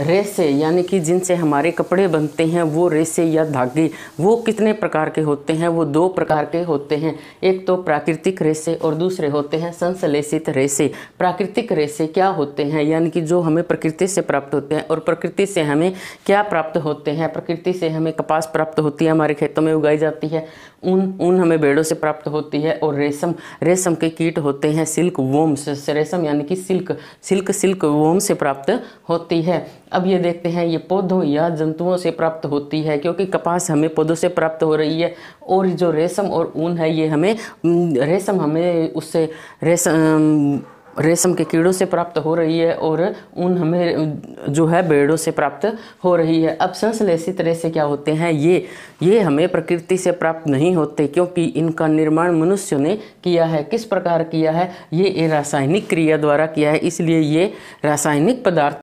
रेसे यानी कि जिनसे हमारे कपड़े बनते हैं वो रेसे या धागे वो कितने प्रकार के होते हैं वो दो प्रकार के होते हैं एक तो प्राकृतिक रेसे और दूसरे होते हैं संश्लेषित रेसे प्राकृतिक रेसे क्या होते हैं यानी कि जो हमें प्रकृति से प्राप्त होते हैं और प्रकृति से हमें क्या प्राप्त होते हैं प्रकृति से हमें कपास प्राप्त होती है हमारे खेतों में उगाई जाती है ऊन ऊन हमें बेड़ों से प्राप्त होती है और रेशम रेशम के कीट होते हैं सिल्क वोम रेशम यानी कि सिल्क सिल्क सिल्क वोम से प्राप्त होती है अब ये देखते हैं ये पौधों या जंतुओं से प्राप्त होती है क्योंकि कपास हमें पौधों से प्राप्त हो रही है और जो रेशम और ऊन है ये हमें रेशम हमें उससे रेशम रेशम के कीड़ों से प्राप्त हो रही है और ऊन हमें जो है बेड़ों से प्राप्त हो रही है अब संश्लेषित रेशे क्या होते हैं ये ये हमें प्रकृति से प्राप्त नहीं होते क्योंकि इनका निर्माण मनुष्य ने किया है किस प्रकार किया है ये रासायनिक क्रिया द्वारा किया है इसलिए ये रासायनिक पदार्थ